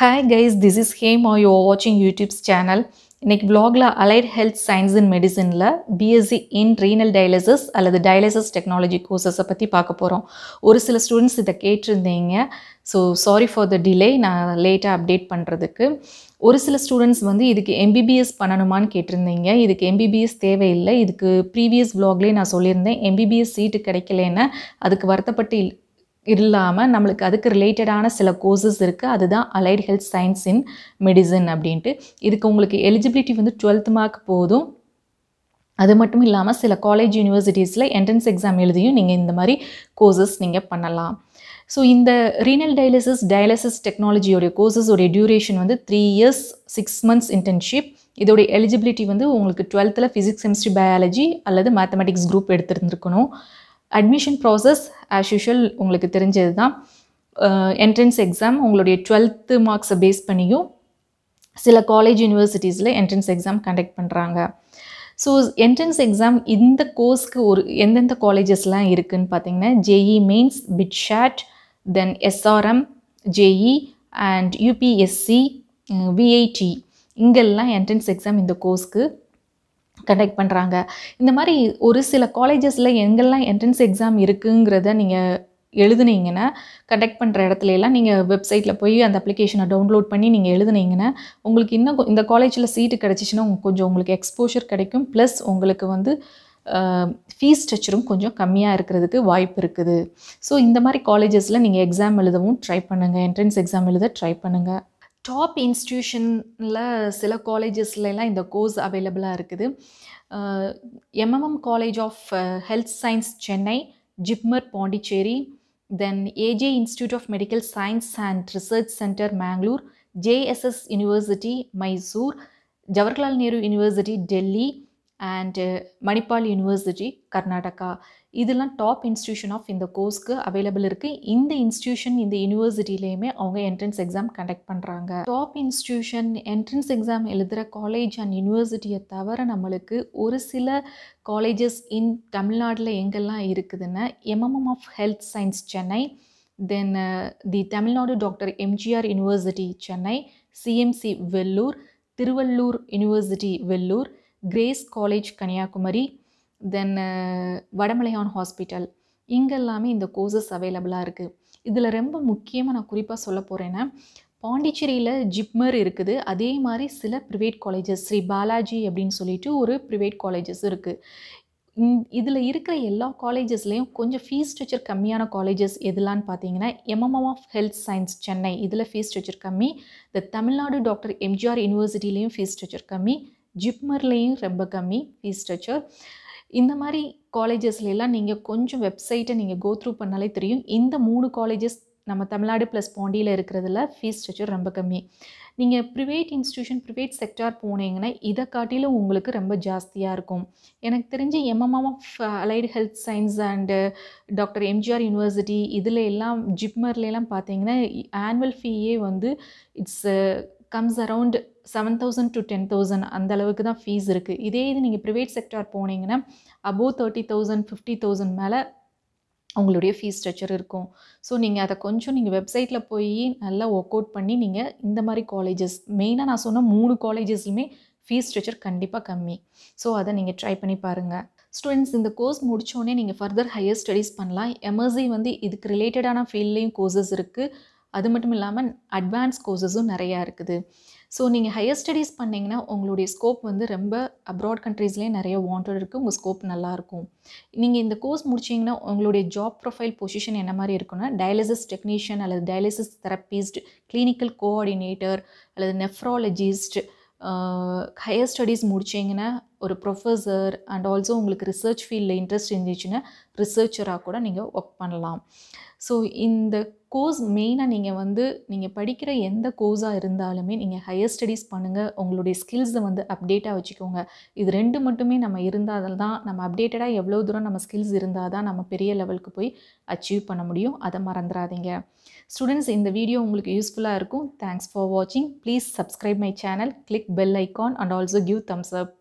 hi guys this is Hem are you வாட்சிங் YouTube's channel இன்றைக்கி விலாகில் அலைட் ஹெல்த் சயின்ஸ் அண்ட் மெடிசனில் பிஎஸ்சி இன் ரீனல் டயாலிசிஸ் அல்லது dialysis technology கோர்சஸை பற்றி பார்க்க போகிறோம் ஒரு சில ஸ்டூடெண்ட்ஸ் இதை கேட்டிருந்தீங்க so sorry for the delay நான் லேட்டாக அப்டேட் பண்ணுறதுக்கு ஒரு சில ஸ்டூடெண்ட்ஸ் வந்து இதுக்கு எம்பிபிஎஸ் பண்ணணுமான்னு கேட்டிருந்தீங்க இதுக்கு எம்பிபிஎஸ் தேவையில்லை இதுக்கு ப்ரீவியஸ் விலாக்லேயே நான் சொல்லியிருந்தேன் எம்பிபிஎஸ் சீட்டு கிடைக்கலன்னா அதுக்கு வருத்தப்பட்டு இல்லாமல் நம்மளுக்கு அதுக்கு ரிலேட்டடான சில கோர்சஸ் இருக்குது அதுதான் allied health science in medicine அப்படின்ட்டு இதுக்கு உங்களுக்கு எலிஜிபிலிட்டி வந்து டுவெல்த் மார்க் போதும் அது மட்டும் இல்லாமல் சில காலேஜ் யூனிவர்சிட்டிஸில் என்ட்ரன்ஸ் எக்ஸாம் எழுதியும் நீங்கள் இந்த மாதிரி கோர்சஸ் நீங்கள் பண்ணலாம் ஸோ இந்த ரீனல் டயலிசிஸ் டயாலிசிஸ் டெக்னாலஜியோடைய கோர்சஸோடைய டியூரேஷன் வந்து three years six months internship இதோடைய எலிஜிபிலிட்டி வந்து உங்களுக்கு டுவெல்த்தில் ஃபிசிக்ஸ் கெமிஸ்ட்ரி பயாலஜி அல்லது மேத்தமெட்டிக்ஸ் குரூப் எடுத்துருந்துருக்கணும் அட்மிஷன் ப்ராசஸ் ஆஸ் யூஷுவல் உங்களுக்கு தெரிஞ்சது தான் என்ட்ரன்ஸ் uh, எக்ஸாம் உங்களுடைய டுவெல்த்து மார்க்ஸை பேஸ் பண்ணியும் சில காலேஜ் யூனிவர்சிட்டிஸில் என்ட்ரன்ஸ் எக்ஸாம் கண்டக்ட் பண்ணுறாங்க ஸோ என்ட்ரன்ஸ் எக்ஸாம் இந்த கோர்ஸ்க்கு ஒரு எந்தெந்த காலேஜஸ்லாம் இருக்குதுன்னு பார்த்தீங்கன்னா JEE mains BITSAT then SRM JEE and UPSC VIT இங்கெல்லாம் என்ட்ரன்ஸ் எக்ஸாம் இந்த கோர்ஸ்க்கு கண்டக்ட் பண்ணுறாங்க இந்த மாதிரி ஒரு சில காலேஜஸில் எங்கெல்லாம் என்ட்ரன்ஸ் எக்ஸாம் இருக்குங்கிறத நீங்கள் எழுதுனீங்கன்னா கண்டக்ட் பண்ணுற இடத்துல எல்லாம் நீங்கள் வெப்சைட்டில் போய் அந்த அப்ளிகேஷனை டவுன்லோட் பண்ணி நீங்கள் எழுதுனீங்கன்னா உங்களுக்கு இன்னும் இந்த காலேஜில் சீட்டு கிடச்சிச்சின்னா கொஞ்சம் உங்களுக்கு எக்ஸ்போஷர் கிடைக்கும் ப்ளஸ் உங்களுக்கு வந்து ஃபீஸ் ஸ்ட்ரக்சரும் கொஞ்சம் கம்மியாக இருக்கிறதுக்கு வாய்ப்பு இருக்குது ஸோ இந்த மாதிரி காலேஜஸில் நீங்கள் எக்ஸாம் எழுதவும் ட்ரை பண்ணுங்கள் என்ட்ரன்ஸ் எக்ஸாம் எழுத ட்ரை பண்ணுங்கள் டாப் இன்ஸ்டியூஷனில் சில காலேஜஸ்லாம் இந்த கோர்ஸ் அவைலபிளாக இருக்குது MMM college of health science Chennai JIPMER Pondicherry then AJ institute of medical science and research centre Mangalore JSS university Mysore Jawaharlal Nehru university Delhi and Manipal university Karnataka இதெல்லாம் டாப் இன்ஸ்டியூஷன் ஆஃப் இந்த கோர்ஸ்க்கு அவைலபிள் இருக்குது இந்த இன்ஸ்டியூஷன் இந்த யூனிவர்சிட்டிலேயுமே அவங்க என்ட்ரன்ஸ் எக்ஸாம் கண்டக்ட் பண்ணுறாங்க டாப் இன்ஸ்டியூஷன் என்ட்ரன்ஸ் எக்ஸாம் எழுதுகிற college and யூனிவர்சிட்டியை தவிர நம்மளுக்கு ஒரு சில காலேஜஸ் இன் தமிழ்நாட்டில் எங்கெல்லாம் இருக்குதுன்னா MMM of health science Chennai then the Tamil Nadu doctor MGR university Chennai CMC Vellore Thiruvallur university Vellore grace college Kanyakumari then Vadamalayan hospital இங்கெல்லாமே இந்த கோர்சஸ் அவைலபிளாக இருக்குது இதில் ரொம்ப முக்கியமாக நான் குறிப்பாக சொல்ல போகிறேன்னா பாண்டிச்சேரியில் ஜிப்மர் இருக்குது அதே மாதிரி சில ப்ரைவேட் காலேஜஸ் ஸ்ரீ பாலாஜி அப்படின்னு சொல்லிட்டு ஒரு ப்ரைவேட் காலேஜஸ் இருக்குது இதில் இருக்கிற எல்லா காலேஜஸ்லேயும் கொஞ்சம் ஃபீஸ் ஸ்ட்ரக்சர் கம்மியான காலேஜஸ் எதுலான்னு பார்த்தீங்கன்னா MMM of health science Chennai இதில் ஃபீஸ் ஸ்ட்ரக்சர் கம்மி த தமிழ்நாடு டாக்டர் எம்ஜிஆர் யூனிவர்சிட்டிலையும் ஃபீஸ் ஸ்ட்ரக்சர் கம்மி ஜிப்மர்லேயும் ரொம்ப கம்மி ஃபீஸ் ஸ்ட்ரக்சர் இந்த மாதிரி காலேஜஸ்லாம் நீங்கள் கொஞ்சம் வெப்சைட்டை நீங்கள் கோ த்ரூ பண்ணாலே தெரியும் இந்த மூணு காலேஜஸ் நம்ம தமிழ்நாடு ப்ளஸ் பாண்டியில் இருக்கிறதுல ஃபீஸ் ஸ்ட்ரக்சர் ரொம்ப கம்மி நீங்கள் ப்ரிவேட் இன்ஸ்டியூஷன் ப்ரிவேட் செக்டார் போனீங்கன்னா இதை காட்டிலும் உங்களுக்கு ரொம்ப ஜாஸ்தியாக இருக்கும் எனக்கு தெரிஞ்சு hmm of allied health science and doctor MGR university இதில் எல்லாம் ஜிப்மர்லாம் பார்த்தீங்கன்னா ஆனுவல் ஃபீயே வந்து it's comes around seven thousand to ten thousand அந்த அளவுக்கு தான் ஃபீஸ் இருக்குது இதே இது நீங்கள் ப்ரைவேட் செக்டார் போனீங்கன்னா above thirty thousand fifty thousand மேலே உங்களுடைய ஃபீஸ் ஸ்ட்ரக்சர் இருக்கும் ஸோ நீங்கள் அதை கொஞ்சம் நீங்கள் வெப்சைட்டில் போய் நல்லா ஒர்க் அவுட் பண்ணி நீங்கள் இந்த மாதிரி காலேஜஸ் மெயினாக நான் சொன்ன மூணு காலேஜஸ்லையுமே ஃபீஸ் ஸ்ட்ரக்சர் கண்டிப்பாக கம்மி ஸோ அதை நீங்கள் ட்ரை பண்ணி பாருங்கள் ஸ்டூடெண்ட்ஸ் இந்த கோர்ஸ் முடித்தோடனே நீங்கள் ஃபர்தர் ஹையர் ஸ்டடீஸ் பண்ணலாம் எம்எஸ்சி வந்து இதுக்கு ரிலேட்டடான ஃபீல்ட்லேயும் கோர்சஸ் இருக்குது அது மட்டும் இல்லாமல் அட்வான்ஸ் கோர்சஸும் நிறையா இருக்குது ஸோ நீங்கள் ஹையர் ஸ்டடீஸ் பண்ணிங்கன்னா உங்களுடைய ஸ்கோப் வந்து ரொம்ப அப்ராட் கண்ட்ரீஸ்லேயே நிறைய வாண்டட் இருக்குது உங்கள் ஸ்கோப் நல்லாயிருக்கும் நீங்கள் இந்த கோர்ஸ் முடிச்சிங்கன்னா உங்களுடைய ஜாப் ப்ரொஃபைல் பொசிஷன் என்ன மாதிரி இருக்குன்னா டயாலிசிஸ் டெக்னீஷியன் அல்லது டயாலிசிஸ் தெரப்பிஸ்ட் கிளினிக்கல் கோஆர்டினேட்டர் அல்லது நெஃப்ராலஜிஸ்ட் ஹையர் ஸ்டடீஸ் முடிச்சிங்கன்னா ஒரு ப்ரொஃபஸர் அண்ட் ஆல்சோ உங்களுக்கு ரிசர்ச் ஃபீல்டில் இன்ட்ரெஸ்ட் இருந்துச்சுன்னா ரிசர்ச்சராக கூட நீங்கள் ஒர்க் பண்ணலாம் ஸோ இந்த கோர்ஸ் மெயினாக நீங்கள் வந்து நீங்கள் படிக்கிற எந்த கோர்ஸாக இருந்தாலுமே நீங்கள் ஹையர் ஸ்டடீஸ் பண்ணுங்கள் உங்களுடைய ஸ்கில்ஸை வந்து அப்டேட்டாக வச்சுக்கோங்க இது ரெண்டு மட்டுமே நம்ம இருந்தால் தான் நம்ம அப்டேட்டடாக எவ்வளோ தூரம் நம்ம ஸ்கில்ஸ் இருந்தால் தான் நம்ம பெரிய லெவலுக்கு போய் அச்சீவ் பண்ண முடியும் அதை மறந்துடாதீங்க ஸ்டூடெண்ட்ஸ் இந்த வீடியோ உங்களுக்கு யூஸ்ஃபுல்லாக இருக்கும் தேங்க்ஸ் ஃபார் வாட்சிங் please subscribe my channel click bell icon and also give thumbs up